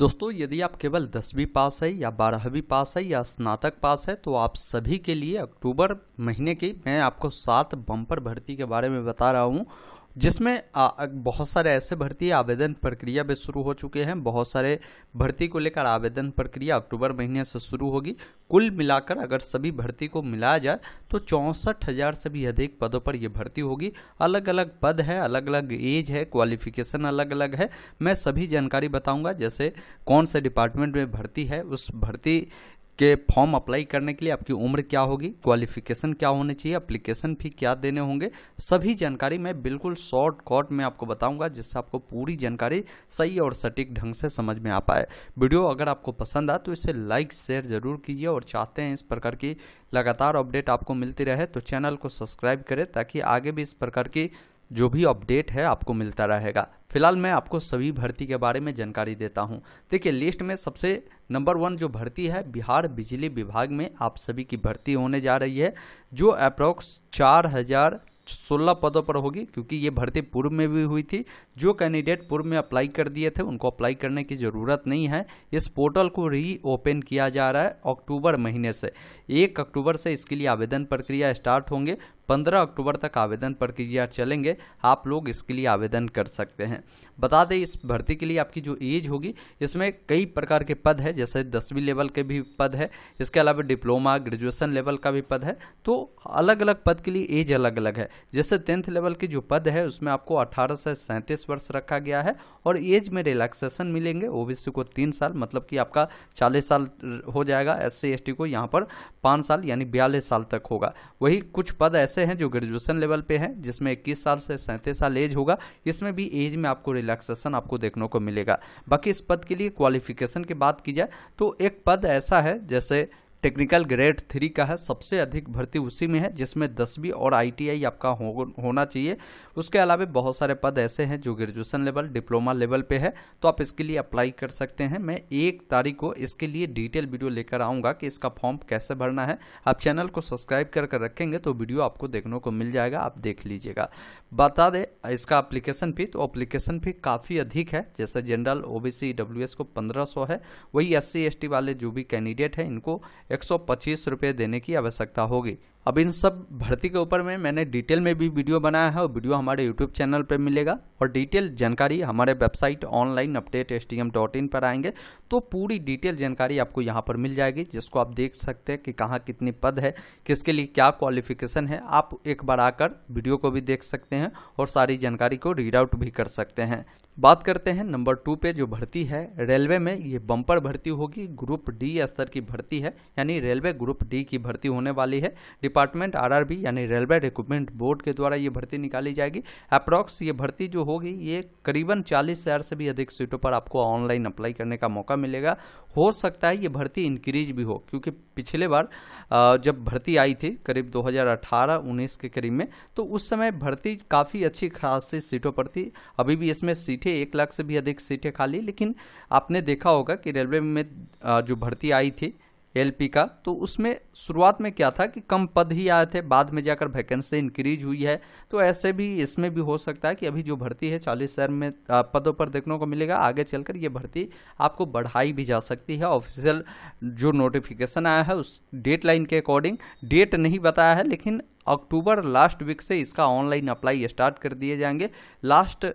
दोस्तों यदि आप केवल दसवीं पास है या बारहवीं पास है या स्नातक पास है तो आप सभी के लिए अक्टूबर महीने की मैं आपको सात बम्पर भर्ती के बारे में बता रहा हूँ जिसमें बहुत सारे ऐसे भर्ती आवेदन प्रक्रिया भी शुरू हो चुके हैं बहुत सारे भर्ती को लेकर आवेदन प्रक्रिया अक्टूबर महीने से शुरू होगी कुल मिलाकर अगर सभी भर्ती को मिलाया जाए तो चौंसठ हज़ार से भी अधिक पदों पर यह भर्ती होगी अलग अलग पद है अलग अलग एज है क्वालिफिकेशन अलग अलग है मैं सभी जानकारी बताऊंगा जैसे कौन से डिपार्टमेंट में भर्ती है उस भर्ती के फॉर्म अप्लाई करने के लिए आपकी उम्र क्या होगी क्वालिफिकेशन क्या होनी चाहिए अप्लीकेशन फी क्या देने होंगे सभी जानकारी मैं बिल्कुल शॉर्ट कॉट में आपको बताऊंगा जिससे आपको पूरी जानकारी सही और सटीक ढंग से समझ में आ पाए वीडियो अगर आपको पसंद आए तो इसे लाइक शेयर जरूर कीजिए और चाहते हैं इस प्रकार की लगातार अपडेट आपको मिलती रहे तो चैनल को सब्सक्राइब करें ताकि आगे भी इस प्रकार की जो भी अपडेट है आपको मिलता रहेगा फिलहाल मैं आपको सभी भर्ती के बारे में जानकारी देता हूं देखिए लिस्ट में सबसे नंबर वन जो भर्ती है बिहार बिजली विभाग में आप सभी की भर्ती होने जा रही है जो अप्रोक्स चार हजार सोलह पदों पर होगी क्योंकि ये भर्ती पूर्व में भी हुई थी जो कैंडिडेट पूर्व में अप्लाई कर दिए थे उनको अप्लाई करने की ज़रूरत नहीं है इस पोर्टल को री ओपन किया जा रहा है अक्टूबर महीने से एक अक्टूबर से इसके लिए आवेदन प्रक्रिया स्टार्ट होंगे 15 अक्टूबर तक आवेदन प्रक्रिया चलेंगे आप लोग इसके लिए आवेदन कर सकते हैं बता दें इस भर्ती के लिए आपकी जो एज होगी इसमें कई प्रकार के पद है जैसे दसवीं लेवल के भी पद है इसके अलावा डिप्लोमा ग्रेजुएसन लेवल का भी पद है तो अलग अलग पद के लिए एज अलग अलग है जैसे टेंथ लेवल के जो पद है उसमें आपको अठारह से सैंतीस वर्ष रखा गया है और एज में रिलैक्सेशन मिलेंगे ओबीसी को तीन साल मतलब कि आपका चालीस साल हो जाएगा एस सी को यहाँ पर पाँच साल यानी बयालीस साल तक होगा वही कुछ पद ऐसे ऐसे हैं जो ग्रेजुएशन लेवल पे हैं जिसमें इक्कीस साल से सैंतीस साल एज होगा इसमें भी एज में आपको रिलैक्सेशन आपको देखने को मिलेगा बाकी इस पद के लिए क्वालिफिकेशन की बात की जाए तो एक पद ऐसा है जैसे टेक्निकल ग्रेड थ्री का है सबसे अधिक भर्ती उसी में है जिसमें दसवीं और आईटीआई आपका हो, होना चाहिए उसके अलावा बहुत सारे पद ऐसे हैं जो ग्रेजुएशन लेवल डिप्लोमा लेवल पे है तो आप इसके लिए अप्लाई कर सकते हैं मैं एक तारीख को इसके लिए डिटेल वीडियो लेकर आऊँगा कि इसका फॉर्म कैसे भरना है आप चैनल को सब्सक्राइब कर कर रखेंगे तो वीडियो आपको देखने को मिल जाएगा आप देख लीजिएगा बता दें इसका अप्लीकेशन फी तो अप्लीकेशन फी काफ़ी अधिक है जैसे जनरल ओ बी को पंद्रह है वही एस सी वाले जो भी कैंडिडेट हैं इनको एक सौ पच्चीस रुपये देने की आवश्यकता होगी अब इन सब भर्ती के ऊपर में मैंने डिटेल में भी वीडियो बनाया है और वीडियो हमारे यूट्यूब चैनल पर मिलेगा और डिटेल जानकारी हमारे वेबसाइट ऑनलाइन अपडेट एस पर आएंगे तो पूरी डिटेल जानकारी आपको यहाँ पर मिल जाएगी जिसको आप देख सकते हैं कि कहाँ कितनी पद है किसके लिए क्या क्वालिफिकेशन है आप एक बार आकर वीडियो को भी देख सकते हैं और सारी जानकारी को रीड आउट भी कर सकते हैं बात करते हैं नंबर टू पे जो भर्ती है रेलवे में ये बम्पर भर्ती होगी ग्रुप डी स्तर की भर्ती है यानी रेलवे ग्रुप डी की भर्ती होने वाली है डिपार्टमेंट आरआरबी यानी रेलवे रिक्रूटमेंट बोर्ड के द्वारा ये भर्ती निकाली जाएगी अप्रॉक्स ये भर्ती जो होगी ये करीबन चालीस हज़ार से भी अधिक सीटों पर आपको ऑनलाइन अप्लाई करने का मौका मिलेगा हो सकता है ये भर्ती इंक्रीज भी हो क्योंकि पिछले बार जब भर्ती आई थी करीब 2018-19 के करीब में तो उस समय भर्ती काफ़ी अच्छी खासी सीटों पर थी अभी भी इसमें सीटें एक लाख से भी अधिक सीटें खाली लेकिन आपने देखा होगा कि रेलवे में जो भर्ती आई थी एलपी का तो उसमें शुरुआत में क्या था कि कम पद ही आए थे बाद में जाकर वैकेंसी इंक्रीज हुई है तो ऐसे भी इसमें भी हो सकता है कि अभी जो भर्ती है चालीस हज़ार में पदों पर देखने को मिलेगा आगे चलकर ये भर्ती आपको बढ़ाई भी जा सकती है ऑफिशियल जो नोटिफिकेशन आया है उस डेट लाइन के अकॉर्डिंग डेट नहीं बताया है लेकिन अक्टूबर लास्ट वीक से इसका ऑनलाइन अप्लाई स्टार्ट कर दिए जाएंगे लास्ट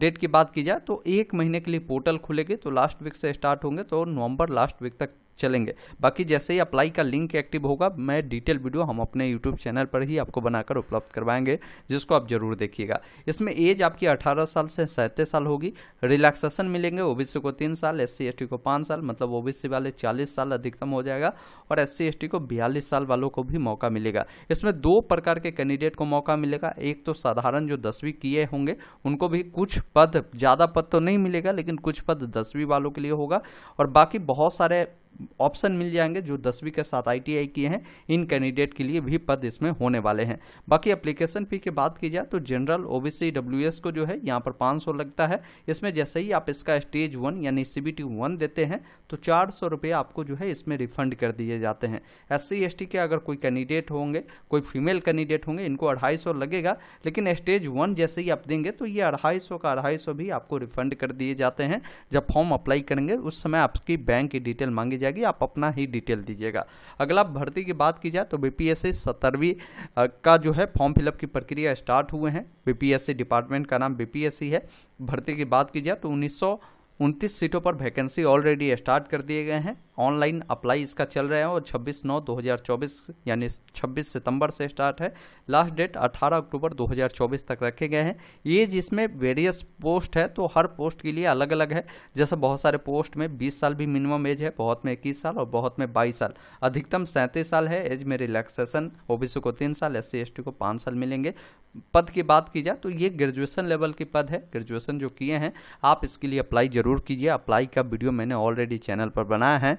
डेट की बात की जाए तो एक महीने के लिए पोर्टल खुलेगी तो लास्ट वीक से स्टार्ट होंगे तो नवंबर लास्ट वीक तक चलेंगे बाकी जैसे ही अप्लाई का लिंक एक्टिव होगा मैं डिटेल वीडियो हम अपने यूट्यूब चैनल पर ही आपको बनाकर उपलब्ध करवाएंगे जिसको आप जरूर देखिएगा इसमें एज आपकी 18 साल से सैंतीस साल होगी रिलैक्सेशन मिलेंगे ओबीसी को तीन साल एस सी को पाँच साल मतलब ओबीसी वाले चालीस साल अधिकतम हो जाएगा और एस सी को बयालीस साल वालों को भी मौका मिलेगा इसमें दो प्रकार के कैंडिडेट को मौका मिलेगा एक तो साधारण जो दसवीं किए होंगे उनको भी कुछ पद ज़्यादा पद तो नहीं मिलेगा लेकिन कुछ पद दसवीं वालों के लिए होगा और बाकी बहुत सारे ऑप्शन मिल जाएंगे जो दसवीं के साथ आईटीआई किए हैं इन कैंडिडेट के लिए भी पद इसमें होने वाले हैं बाकी एप्लीकेशन फी की बात की जाए तो जनरल ओबीसी डब्ल्यू को जो है यहाँ पर 500 लगता है इसमें जैसे ही आप इसका स्टेज वन यानी सी बी देते हैं तो चार सौ आपको जो है इसमें रिफंड कर दिए जाते हैं एस सी के अगर कोई कैंडिडेट होंगे कोई फीमेल कैंडिडेट होंगे इनको अढ़ाई लगेगा लेकिन स्टेज वन जैसे ही आप देंगे तो ये अढ़ाई का अढ़ाई भी आपको रिफंड कर दिए जाते हैं जब फॉर्म अप्लाई करेंगे उस समय आपकी बैंक की डिटेल मांगी जाएगी आप अपना ही डिटेल दीजिएगा अगला भर्ती की बात की जाए तो बी पी का जो है फॉर्म फिलअप की प्रक्रिया स्टार्ट हुए हैं बी डिपार्टमेंट का नाम बी है भर्ती की बात की जाए तो उन्नीस उनतीस सीटों पर वैकेंसी ऑलरेडी स्टार्ट कर दिए गए हैं ऑनलाइन अप्लाई इसका चल रहा है और 26 नौ 2024 यानी 26 सितंबर से स्टार्ट है लास्ट डेट 18 अक्टूबर 2024 तक रखे गए हैं ये जिसमें वेरियस पोस्ट है तो हर पोस्ट के लिए अलग अलग है जैसे बहुत सारे पोस्ट में बीस साल भी मिनिमम एज है बहुत में इक्कीस साल और बहुत में बाईस साल अधिकतम सैंतीस साल है एज में रिलैक्सेशन ओबीसी को तीन साल एस सी को पाँच साल मिलेंगे पद की बात की जाए तो ये ग्रेजुएशन लेवल के पद है ग्रेजुएशन जो किए हैं आप इसके लिए अप्लाई जरूर कीजिए अप्लाई का वीडियो मैंने ऑलरेडी चैनल पर बनाया है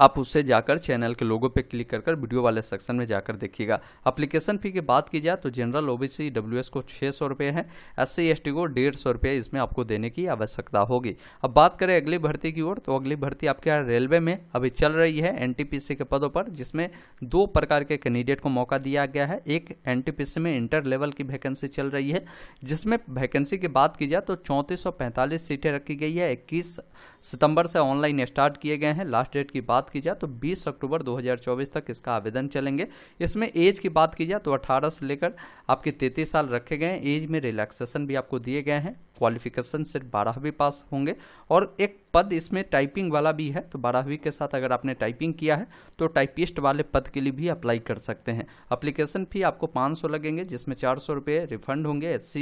आप उससे जाकर चैनल के लोगों पर क्लिक कर वीडियो वाले सेक्शन में जाकर देखिएगा अप्लीकेशन फ़ी की बात की जाए तो जनरल ओबीसी डब्ल्यूएस को छः सौ रुपये है एस सी एस टी को डेढ़ सौ रुपये इसमें आपको देने की आवश्यकता होगी अब बात करें अगली भर्ती की ओर तो अगली भर्ती आपके यहाँ रेलवे में अभी चल रही है एन के पदों पर जिसमें दो प्रकार के कैंडिडेट को मौका दिया गया है एक एन में इंटर लेवल की वैकेंसी चल रही है जिसमें वैकेंसी की बात की जाए तो चौंतीस सीटें रखी गई है इक्कीस सितंबर से ऑनलाइन स्टार्ट किए गए हैं लास्ट डेट की बात बात की जाए तो 20 अक्टूबर 2024 तक इसका आवेदन चलेंगे इसमें एज की बात की जाए तो 18 से लेकर आपके 33 साल रखे गए हैं एज में रिलैक्सेशन भी आपको दिए गए हैं क्वालिफिकेशन सिर्फ बारहवीं पास होंगे और एक पद इसमें टाइपिंग वाला भी है तो बारहवीं के साथ अगर आपने टाइपिंग किया है तो टाइपिस्ट वाले पद के लिए भी अप्लाई कर सकते हैं अप्लीकेशन फ़ी आपको पाँच लगेंगे जिसमें चार सौ रिफंड होंगे एस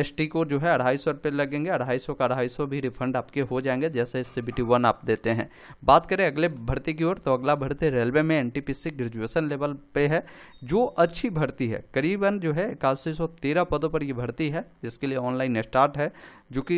एस टी को जो है अढ़ाई सौ रुपये लगेंगे अढ़ाई सौ का अढ़ाई सौ भी रिफंड आपके हो जाएंगे जैसे एस सी वन आप देते हैं बात करें अगले भर्ती की ओर तो अगला भर्ती रेलवे में N T P C graduation level पे है जो अच्छी भर्ती है करीबन जो है इक्यासी सौ तेरह पदों पर ये भर्ती है जिसके लिए ऑनलाइन स्टार्ट है जो कि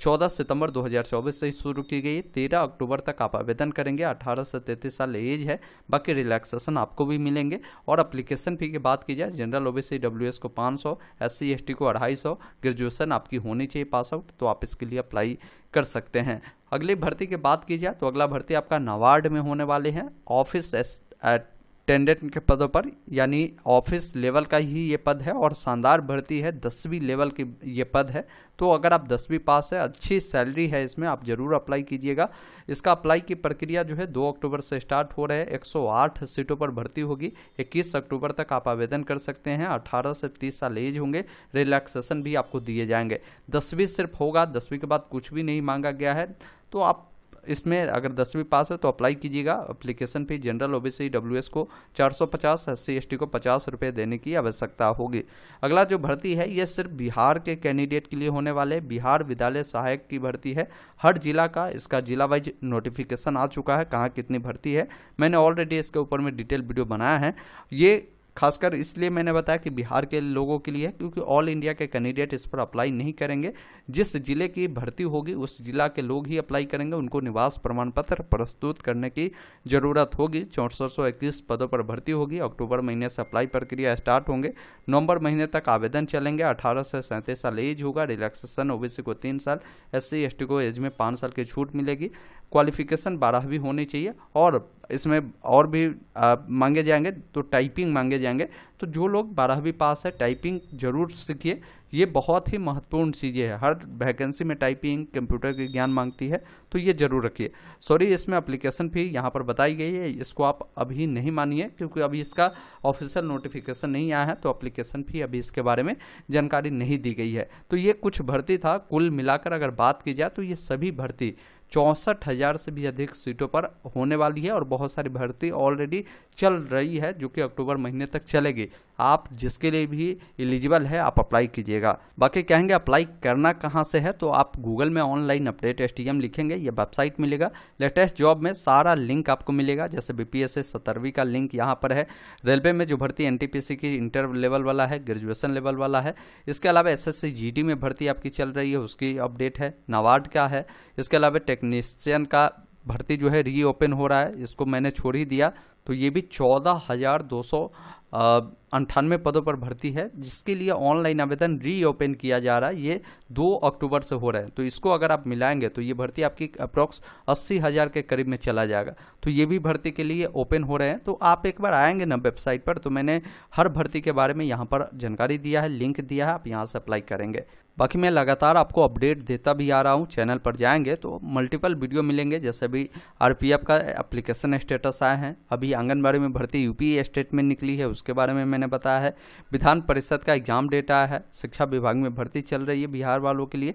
14 सितंबर 2024 से ही शुरू की गई तेरह अक्टूबर तक आप आवेदन करेंगे 18 से 33 साल एज है बाकी रिलैक्सेशन आपको भी मिलेंगे और अप्लीकेशन फी की बात की जाए जनरल ओबीसी डब्ल्यूएस को 500 एस टी को अढ़ाई सौ ग्रेजुएशन आपकी होनी चाहिए पास आउट तो आप इसके लिए अप्लाई कर सकते हैं अगली भर्ती की बात की जाए तो अगला भर्ती आपका नवार्ड में होने वाले हैं ऑफिस एट टेंडेंट के पदों पर यानी ऑफिस लेवल का ही ये पद है और शानदार भर्ती है दसवीं लेवल की ये पद है तो अगर आप दसवीं पास है अच्छी सैलरी है इसमें आप ज़रूर अप्लाई कीजिएगा इसका अप्लाई की प्रक्रिया जो है दो अक्टूबर से स्टार्ट हो रहे हैं 108 सीटों पर भर्ती होगी 21 अक्टूबर तक आप आवेदन कर सकते हैं 18 से 30 साल एज होंगे रिलैक्सेशन भी आपको दिए जाएंगे दसवीं सिर्फ होगा दसवीं के बाद कुछ भी नहीं मांगा गया है तो आप इसमें अगर दसवीं पास है तो अप्लाई कीजिएगा application fee general OBC WS को 450 एस टी को पचास रुपये देने की आवश्यकता होगी अगला जो भर्ती है ये सिर्फ बिहार के कैंडिडेट के लिए होने वाले बिहार विद्यालय सहायक की भर्ती है हर जिला का इसका जिला वाइज नोटिफिकेशन आ चुका है कहाँ कितनी भर्ती है मैंने ऑलरेडी इसके ऊपर में डिटेल वीडियो बनाया है ये खासकर इसलिए मैंने बताया कि बिहार के लोगों के लिए क्योंकि ऑल इंडिया के कैंडिडेट इस पर अप्लाई नहीं करेंगे जिस जिले की भर्ती होगी उस जिला के लोग ही अप्लाई करेंगे उनको निवास प्रमाण पत्र प्रस्तुत करने की जरूरत होगी चौंसठ पदों पर भर्ती होगी अक्टूबर महीने से अप्लाई प्रक्रिया स्टार्ट होंगे नवंबर महीने तक आवेदन चलेंगे अठारह से सैंतीस साल एज होगा रिलैक्सेशन ओबीसी को तीन साल एस सी को एज में पाँच साल की छूट मिलेगी क्वालिफिकेशन बारहवीं होनी चाहिए और इसमें और भी आ, मांगे जाएंगे तो टाइपिंग मांगे जाएंगे तो जो लोग बारहवीं पास है टाइपिंग जरूर सीखिए ये बहुत ही महत्वपूर्ण चीज़ें है हर वैकेंसी में टाइपिंग कंप्यूटर के ज्ञान मांगती है तो ये जरूर रखिए सॉरी इसमें अप्लीकेशन फी यहाँ पर बताई गई है इसको आप अभी नहीं मानिए क्योंकि अभी इसका ऑफिशियल नोटिफिकेशन नहीं आया है तो अप्लीकेशन फी अभी इसके बारे में जानकारी नहीं दी गई है तो ये कुछ भर्ती था कुल मिलाकर अगर बात की जाए तो ये सभी भर्ती चौंसठ हज़ार से भी अधिक सीटों पर होने वाली है और बहुत सारी भर्ती ऑलरेडी चल रही है जो कि अक्टूबर महीने तक चलेगी आप जिसके लिए भी एलिजिबल है आप अप्लाई कीजिएगा बाकी कहेंगे अप्लाई करना कहाँ से है तो आप गूगल में ऑनलाइन अपडेट एस लिखेंगे ये वेबसाइट मिलेगा लेटेस्ट जॉब में सारा लिंक आपको मिलेगा जैसे बी पी सत्तरवीं का लिंक यहाँ पर है रेलवे में जो भर्ती एन की इंटर लेवल वाला है ग्रेजुएसन लेवल वाला है इसके अलावा एस एस में भर्ती आपकी चल रही है उसकी अपडेट है नवार्ड का है इसके अलावा टेक्नीशियन का भर्ती जो है रीओपन हो रहा है इसको मैंने छोड़ ही दिया तो ये भी चौदह हज़ार दो सौ अंठानवे पदों पर भर्ती है जिसके लिए ऑनलाइन आवेदन रीओपन किया जा रहा है ये दो अक्टूबर से हो रहा है तो इसको अगर आप मिलाएंगे तो ये भर्ती आपकी अप्रॉक्स अस्सी हज़ार के करीब में चला जाएगा तो ये भी भर्ती के लिए ओपन हो रहे हैं तो आप एक बार आएंगे ना वेबसाइट पर तो मैंने हर भर्ती के बारे में यहाँ पर जानकारी दिया है लिंक दिया है आप यहाँ से अप्लाई करेंगे बाकी मैं लगातार आपको अपडेट देता भी आ रहा हूँ चैनल पर जाएंगे तो मल्टीपल वीडियो मिलेंगे जैसे अभी आरपीएफ का एप्लीकेशन स्टेटस आए हैं अभी आंगनबाड़ी में भर्ती यूपी स्टेट में निकली है उसके बारे में मैंने बताया है विधान परिषद का एग्जाम डेट आया है शिक्षा विभाग में भर्ती चल रही है बिहार वालों के लिए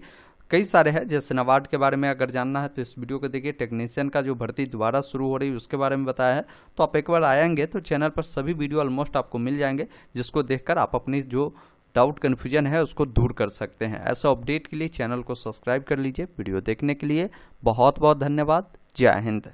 कई सारे हैं जैसे नवार्ड के बारे में अगर जानना है तो इस वीडियो को देखिए टेक्नीशियन का जो भर्ती दोबारा शुरू हो रही है उसके बारे में बताया है तो आप एक बार आएंगे तो चैनल पर सभी वीडियो ऑलमोस्ट आपको मिल जाएंगे जिसको देखकर आप अपनी जो डाउट कन्फ्यूजन है उसको दूर कर सकते हैं ऐसा अपडेट के लिए चैनल को सब्सक्राइब कर लीजिए वीडियो देखने के लिए बहुत बहुत धन्यवाद जय हिंद